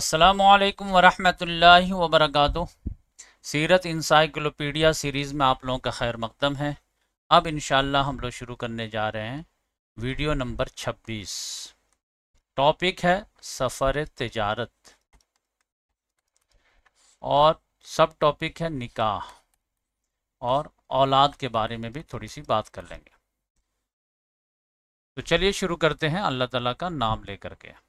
असलकम वरहमल वबरक सीरत इंसाइक्लोपीडिया सीरीज़ में आप लोगों का खैर मकदम है अब इन हम लोग शुरू करने जा रहे हैं वीडियो नंबर 26 टॉपिक है सफ़र तजारत और सब टॉपिक है निकाह और औलाद के बारे में भी थोड़ी सी बात कर लेंगे तो चलिए शुरू करते हैं अल्लाह ताला का नाम लेकर के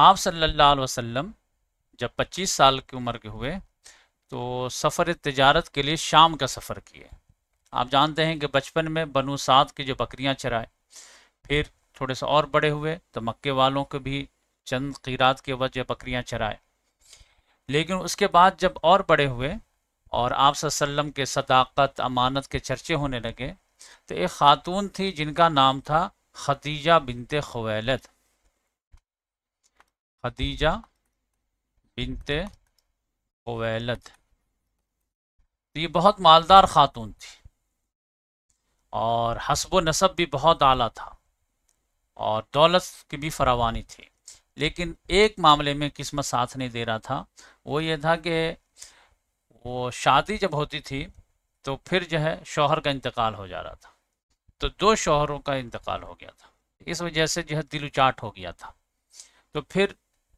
आप सल्ला वसम जब 25 साल की उम्र के हुए तो सफ़र तजारत के लिए शाम का सफ़र किए आप जानते हैं कि बचपन में बनु सात की जो बकरियां चराए फिर थोड़े से और बड़े हुए तो मक्के वालों के भी चंद खीरात के वजह बकरियां चराए लेकिन उसके बाद जब और बड़े हुए और आप के सदाकत अमानत के चर्चे होने लगे तो एक ख़ातून थी जिनका नाम था खतीजा बिनते खवैलत खदीजा बिनते ओवैलत तो ये बहुत मालदार खातून थी और हसब नसब भी बहुत आला था और दौलत की भी फरावानी थी लेकिन एक मामले में किस्मत साथ नहीं दे रहा था वो ये था कि वो शादी जब होती थी तो फिर जो है शोहर का इंतकाल हो जा रहा था तो दो शोहरों का इंतकाल हो गया था इस वजह से जो है दिल उचाट हो गया था तो फिर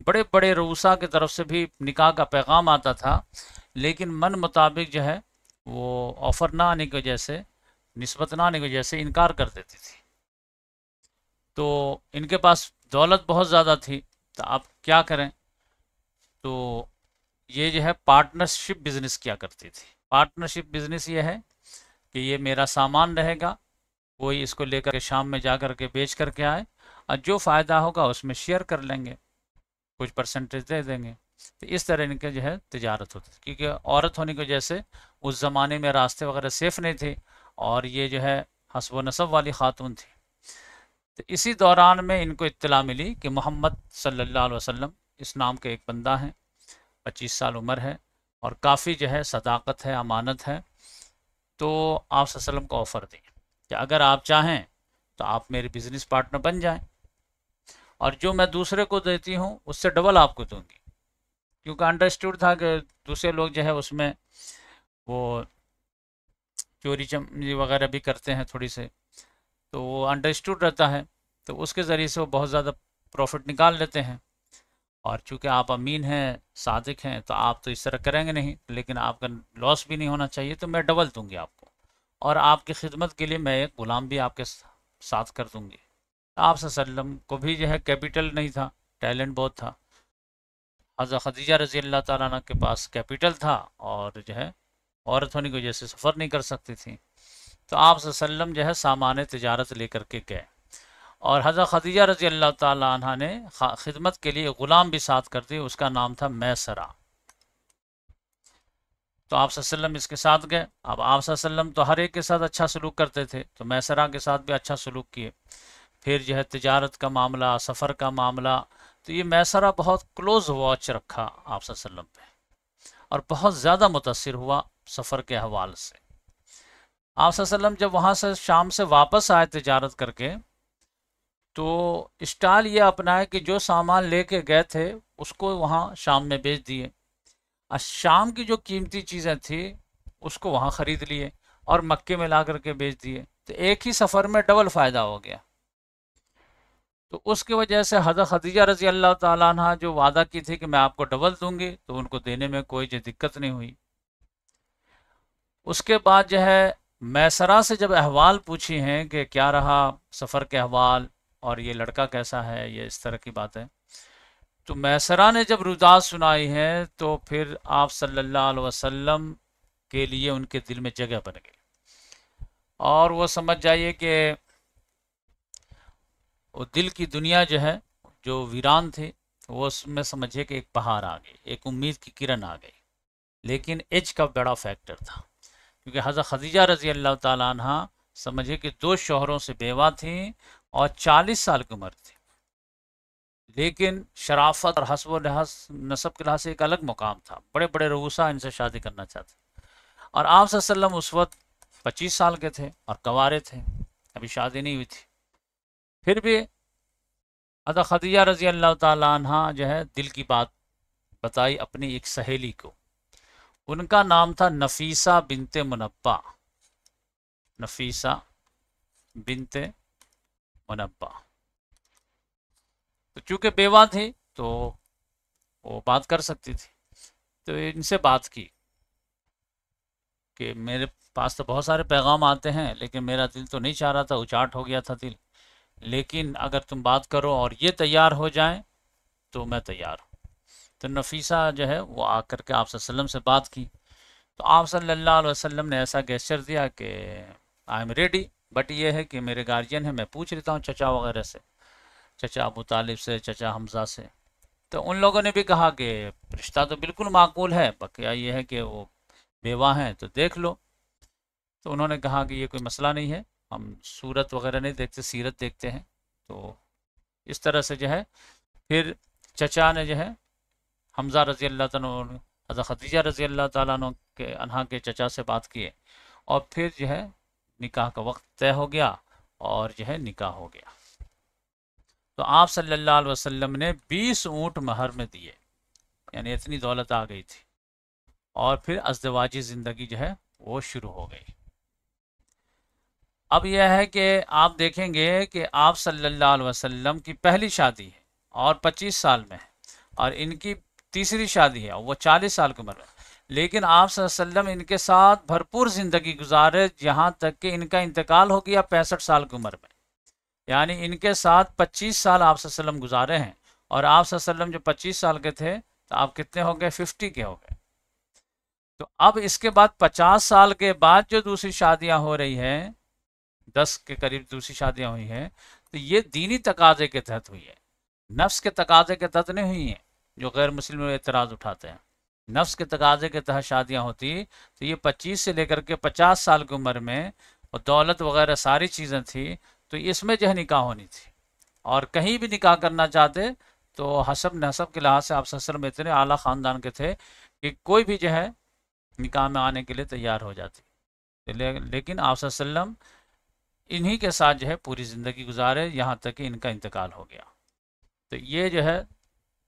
बड़े बड़े रूसा की तरफ से भी निकाह का पैगाम आता था लेकिन मन मुताबिक जो है वो ऑफ़र ना आने की वजह से नस्बत ना आने की वजह से इनकार कर देती थी तो इनके पास दौलत बहुत ज़्यादा थी तो आप क्या करें तो ये जो है पार्टनरशिप बिज़नेस किया करती थी पार्टनरशिप बिज़नेस ये है कि ये मेरा सामान रहेगा कोई इसको लेकर के शाम में जा कर के बेच करके आए और जो फ़ायदा होगा उसमें शेयर कर लेंगे कुछ परसेंटेज दे देंगे तो इस तरह इनके जो है तजारत होती थी क्योंकि औरत होने की वजह से उस ज़माने में रास्ते वगैरह सेफ़ नहीं थे और ये जो है हसब नसब वाली खातून थी तो इसी दौरान में इनको इत्तला मिली कि मोहम्मद सल्लल्लाहु अलैहि वसल्लम इस नाम के एक बंदा हैं पच्चीस साल उम्र है और काफ़ी जो है सदाकत है अमानत है तो आप को ऑफ़र दें कि अगर आप चाहें तो आप मेरे बिज़नेस पार्टनर बन जाएं और जो मैं दूसरे को देती हूँ उससे डबल आपको दूंगी क्योंकि अंडरस्टूड था कि दूसरे लोग जो है उसमें वो चोरी चमड़ी वगैरह भी करते हैं थोड़ी से तो वो अंडरस्टूड रहता है तो उसके ज़रिए से वो बहुत ज़्यादा प्रॉफिट निकाल लेते हैं और चूंकि आप अमीन हैं सादिक हैं तो आप तो इस तरह करेंगे नहीं लेकिन आपका लॉस भी नहीं होना चाहिए तो मैं डबल दूंगी आपको और आपकी खिदमत के लिए मैं एक ग़ुलाम भी आपके साथ कर दूंगी आप को भी जो है कैपिटल नहीं था टैलेंट बहुत था हज़र खदीजा रजी अल्लाह ताला के पास कैपिटल था और जो है औरत होने की वजह से सफ़र नहीं कर सकती थी तो आप जो है सामान तजारत लेकर के गए और हज़र खदीजा रजी अल्लाह तह ने खिदमत के लिए ग़ुलाम भी साथ कर दिए उसका नाम था मैसरा तो आप इसके साथ गए अब आप तो हर एक के साथ अच्छा सलूक करते थे तो मैसरा के साथ भी अच्छा सलूक किए फिर जो है तजारत का मामला सफ़र का मामला तो ये मैसरा बहुत क्लोज़ वॉच रखा आप पे और बहुत ज़्यादा मुतासर हुआ सफ़र के हवाल से आप जब वहाँ से शाम से वापस आए तजारत करके तो इस्टाल ये अपनाए कि जो सामान लेके गए थे उसको वहाँ शाम में बेच दिए और शाम की जो कीमती चीज़ें थी उसको वहाँ ख़रीद लिए और मक्के में ला करके बेच दिए तो एक ही सफ़र में डबल फ़ायदा हो गया तो उसकी वजह से हज़रत खदीजा रजी अल्लाह तह जो वादा की थी कि मैं आपको डबल दूंगी तो उनको देने में कोई जो दिक्कत नहीं हुई उसके बाद जो है मैसरा से जब अहवाल पूछी हैं कि क्या रहा सफ़र के अहवाल और ये लड़का कैसा है ये इस तरह की बातें तो मैसरा ने जब रुदा सुनाई है तो फिर आप सल्ला वसम के लिए उनके दिल में जगह बन गई और वो समझ जाइए कि वो दिल की दुनिया जो है जो वीरान थे वो उसमें समझिए कि एक पहाड़ आ गई एक उम्मीद की किरण आ गई लेकिन एज का बड़ा फैक्टर था क्योंकि हज़रत खदीजा रजी अल्लाह तहा समझिए कि दो शोहरों से बेवा थी और चालीस साल की उम्र थी लेकिन शराफत और हसब लिहाज नसब के लिहाज से एक अलग मुकाम था बड़े बड़े रऊसा इनसे शादी करना चाहते और आप उस वक्त पच्चीस साल के थे और कंवारे थे अभी शादी नहीं हुई थी फिर भी अदा खदिया रज़ी अल्लाह तहा जो है दिल की बात बताई अपनी एक सहेली को उनका नाम था नफीसा बिनते मुनब्बा नफीसा बिनते मुनब्बा तो चूँकि बेवा थी तो वो बात कर सकती थी तो इनसे बात की कि मेरे पास तो बहुत सारे पैगाम आते हैं लेकिन मेरा दिल तो नहीं चाह रहा था उचाट हो गया था दिल लेकिन अगर तुम बात करो और ये तैयार हो जाए तो मैं तैयार हूँ तो नफीसा जो है वो आकर के आप से बात की तो आप सल्लल्लाहु अलैहि वसल्लम ने ऐसा गेस्चर दिया कि आई एम रेडी बट ये है कि मेरे गार्जियन है मैं पूछ लेता हूँ चचा वगैरह से चचा अबू तालिब से चचा हमजा से तो उन लोगों ने भी कहा कि रिश्ता तो बिल्कुल माकूल है बकिया ये है कि वो बेवा हैं तो देख लो तो उन्होंने कहा कि ये कोई मसला नहीं है हम सूरत वगैरह नहीं देखते सीरत देखते हैं तो इस तरह से जो है फिर चचा ने जो है हमजा रज़ी अल्लाह तजा खदीजा रज़ी अल्लाह तु के अनहा के चचा से बात किए और फिर जो है निकाह का वक्त तय हो गया और जो है निकाह हो गया तो आप सल्ला अलैहि ने बीस ऊँट महर में दिए यानी इतनी दौलत आ गई थी और फिर अजदवाजी ज़िंदगी जो है वो शुरू हो गई अब यह है कि आप देखेंगे कि आप सल्लल्लाहु अलैहि वसल्लम की पहली शादी है और 25 साल में है और इनकी तीसरी शादी है और वो 40 साल की उम्र में लेकिन आप सल्लम इनके साथ भरपूर ज़िंदगी गुजारे यहाँ तक कि इनका इंतकाल हो गया पैंसठ साल की उम्र में यानी इनके साथ 25 साल आप सल्लम गुजारे हैं और आप सल्लम जो 25 साल के थे तो आप कितने हो गए 50 के हो गए तो अब इसके बाद 50 साल के बाद जो दूसरी शादियां हो रही हैं दस के करीब दूसरी शादियां हुई हैं तो ये दीनी तकाजे के तहत हुई है नफ्स के तकाजे के तहत नहीं हुई हैं जो गैर मुस्लिम एतराज़ उठाते हैं नफ्स के तकाजे के तहत शादियाँ होती तो ये पच्चीस से लेकर के पचास साल की उम्र में और दौलत वगैरह सारी चीज़ें थी तो इसमें जो है निकाह होनी थी और कहीं भी निकाह करना चाहते तो हसब नसब के लिहाज से आप ससर में इतने आला ख़ानदान के थे कि कोई भी जो है निकाह में आने के लिए तैयार हो जाती तो ले, लेकिन आप सल्लम इन्हीं के साथ जो है पूरी ज़िंदगी गुजारे यहाँ तक कि इनका इंतकाल हो गया तो ये जो है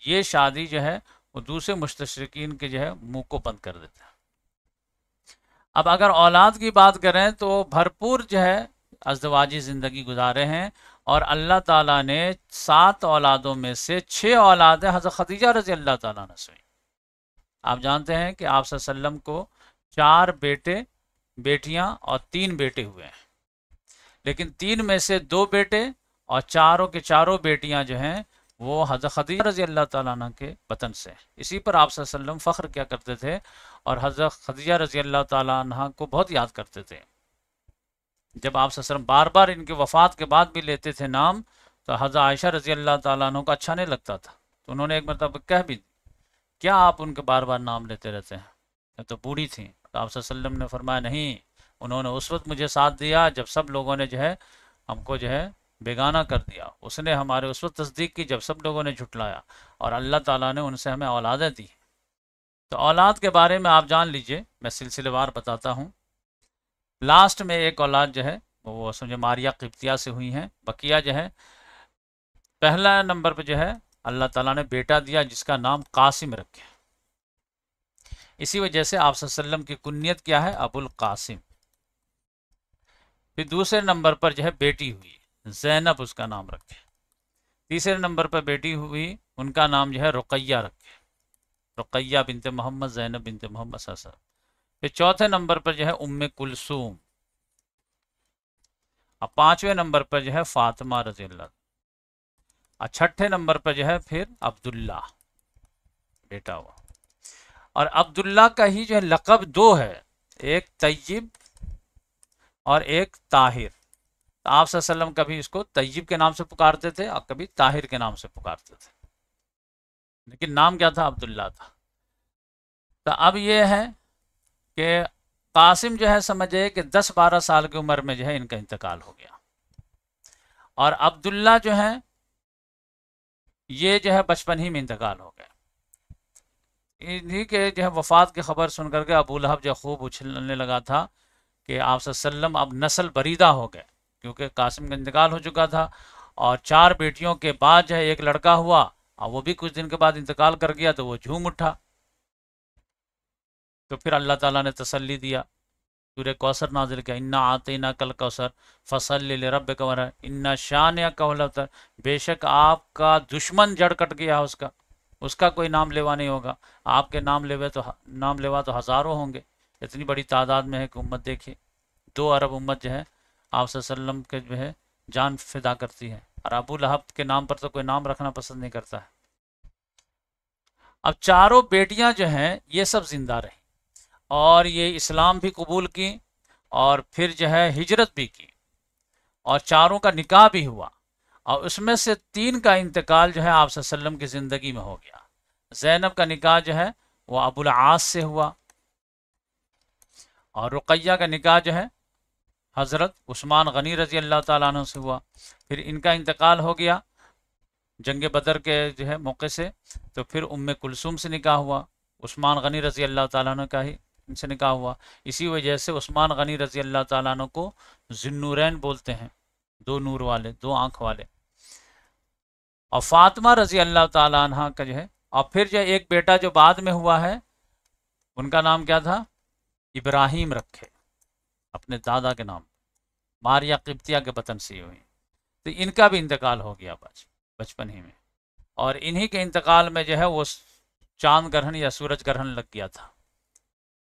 ये शादी जो है वो दूसरे मुश्तरकिन के जो है मुंह को बंद कर देता अब अगर औलाद की बात करें तो भरपूर जो है अजदवाजी ज़िंदगी गुजारे हैं और अल्लाह ताला ने सात औलादों में से छः औलादें हज़रत खदीजा रजी अल्लाह ताला ने सुई आप जानते हैं कि आप को चार बेटे बेटियां और तीन बेटे हुए हैं लेकिन तीन में से दो बेटे और चारों के चारों बेटियां जो हैं वो हज़रत खदीजा रजी अल्लाह तला के वतन से इसी पर आप फ़ख्र क्या करते थे और हज़रत खदिया रजी अल्लाह ताला को बहुत याद करते थे जब आप बार बार इनके वफ़ात के बाद भी लेते थे नाम तो हजर आयशा रजी अल्लाह ताला को अच्छा नहीं लगता था तो उन्होंने एक मतलब कह भी क्या आप उनके बार बार नाम लेते रहते हैं तो बूढ़ी थी तो आप ने फरमाया नहीं उन्होंने उस वक्त मुझे साथ दिया जब सब लोगों ने जो है हमको जो है बेगाना कर दिया उसने हमारे उस वक्त तस्दीक की जब सब लोगों ने झुटलाया और अल्लाह ताला ने उनसे हमें औलादें दी तो औलाद के बारे में आप जान लीजिए मैं सिलसिलेवार बताता हूँ लास्ट में एक औलाद जो है वो समझे मारिया किप्तिया से हुई हैं बकिया जो है पहला नंबर पर जो है अल्लाह तला ने बेटा दिया जिसका नाम कासिम रखे इसी वजह से आप की कुत क्या है अबुल कासिम फिर दूसरे नंबर पर जो है बेटी हुई जैनब उसका नाम रखे तीसरे नंबर पर बेटी हुई उनका नाम जो है रुकैया रखे रुकैया बिनते मोहम्मद जैनब बिनते मोहम्मद ससर फिर चौथे नंबर पर जो है उम कुलसूम और पांचवें नंबर पर जो है फातिमा रजील और छठे नंबर पर जो है फिर अब्दुल्ला बेटा हुआ और अब्दुल्ला का ही जो है लकब दो है एक तय्यब और एक ताहिर तो आप कभी इसको तय्यब के नाम से पुकारते थे और कभी ताहिर के नाम से पुकारते थे लेकिन नाम क्या था अब्दुल्ला था तो अब ये है कि कासिम जो है समझे कि 10-12 साल की उम्र में जो है इनका इंतकाल हो गया और अब्दुल्ला जो है ये जो है बचपन ही में इंतकाल हो गया इन्हीं के जो है वफात की खबर सुन करके अबू लहब जो खूब उछलने लगा था कि आप सल्लम अब नस्ल बरीदा हो गए क्योंकि कासिम का इंतकाल हो चुका था और चार बेटियों के बाद जो है एक लड़का हुआ और वो भी कुछ दिन के बाद इंतकाल कर गया तो वो झूम उठा तो फिर अल्लाह ताला ने तसल्ली दिया सूर्य कौसर नाजिल किया इन्ना आते ना कल कौसर फसल ले रब कंवर इन्ना शान या कौलतर बेशक आपका दुश्मन जड़ कट गया उसका उसका कोई नाम लेवा नहीं होगा आपके नाम लेवे तो नाम लेवा तो हज़ारों होंगे इतनी बड़ी तादाद में है कि उम्मत देखिए दो अरब उम्मत जो है आप वसल्लम के जो है जान फिदा करती है और अबू लहब के नाम पर तो कोई नाम रखना पसंद नहीं करता है अब चारों बेटियां जो हैं ये सब जिंदा रही और ये इस्लाम भी कबूल की और फिर जो है हिजरत भी की और चारों का निकाह भी हुआ और उसमें से तीन का इंतकाल जो है आप की ज़िंदगी में हो गया जैनब का निकाह जो है वह अबुल आस से हुआ और रुकैया का निकाह जो है हज़रत उस्मान गनी रजी अल्लाह तु से हुआ फिर इनका इंतकाल हो गया जंग बदर के जो है मौके से तो फिर उम कुलसुम से निकाह हुआ उस्मान गनी रजी अल्लाह तु का ही इनसे निकाह हुआ इसी वजह से उस्मान गनी रजी अल्लाह तु को जन्नूरैन बोलते हैं दो नूर वाले दो आँख वाले और फातमा रजी अल्लाह ताला का जो है और फिर जो एक बेटा जो बाद में हुआ है उनका नाम क्या था इब्राहिम रखे अपने दादा के नाम मारिया किब्तिया के वतन से हुई तो इनका भी इंतकाल हो गया बचपन ही में और इन्हीं के इंतकाल में जो है वो चांद ग्रहण या सूरज ग्रहण लग गया था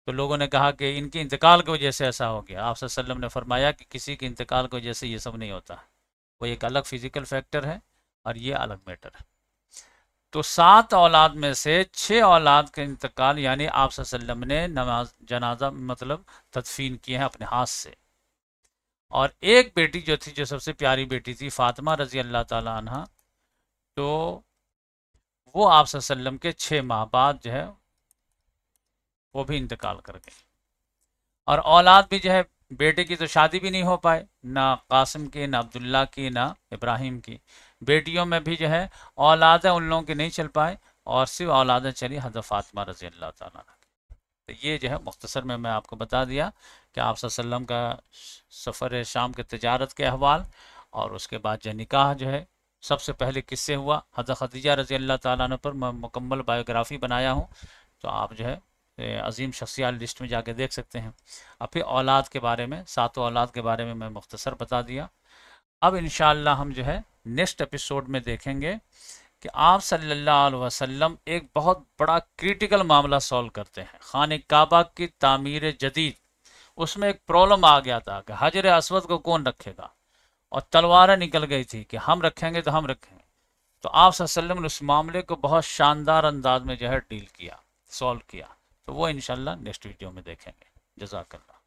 तो लोगों ने कहा कि इनके इंतकाल की वजह से ऐसा हो गया आप सल्लम ने फरमाया कि किसी के इंतकाल की वजह से ये सब नहीं होता वो एक अलग फिजिकल फैक्टर है और ये अलग मैटर है तो सात औलाद में से छः औलाद का इंतकाल यानी आप ने नमाज जनाजा मतलब तदफीन किए हैं अपने हाथ से और एक बेटी जो थी जो सबसे प्यारी बेटी थी फातिमा रजी अल्लाह तह तो वो आप के छः माह बाद जो है वो भी इंतकाल कर गए और औलाद भी जो है बेटे की तो शादी भी नहीं हो पाए ना कासिम की ना अब्दुल्ला की ना इब्राहिम की बेटियों में भी जो है औलाद उन लोगों की नहीं चल पाए और सिर्फ औलादें चली हजरत फातमा रजी अल्लाह तला तो ये जो है मुख्तसर में मैं आपको बता दिया कि आप वसल्लम का सफ़र शाम के तजारत के अहवाल और उसके बाद जो निकाह जो है सबसे पहले किससे हुआ हजरत खदीजा रजी अल्लाह ताला पर मैं मुकम्मल बायोग्राफी बनाया हूँ तो आप जो है अजीम शख्सियात लिस्ट में जाके देख सकते हैं अब फिर औलाद के बारे में सातों औलाद के बारे में मैं मुख्तसर बता दिया अब इन हम जो है नेक्स्ट एपिसोड में देखेंगे कि आप सल्लल्लाहु अलैहि वसल्लम एक बहुत बड़ा क्रिटिकल मामला सॉल्व करते हैं खान काबा की तामीर जदीद उसमें एक प्रॉब्लम आ गया था कि हजर असवद को कौन रखेगा और तलवारें निकल गई थी कि हम रखेंगे तो हम रखेंगे तो आप सल्लम ने उस मामले को बहुत शानदार अंदाज में जो है डील किया सॉल्व किया तो वो इनशाला नेक्स्ट वीडियो में देखेंगे जजाकल्ला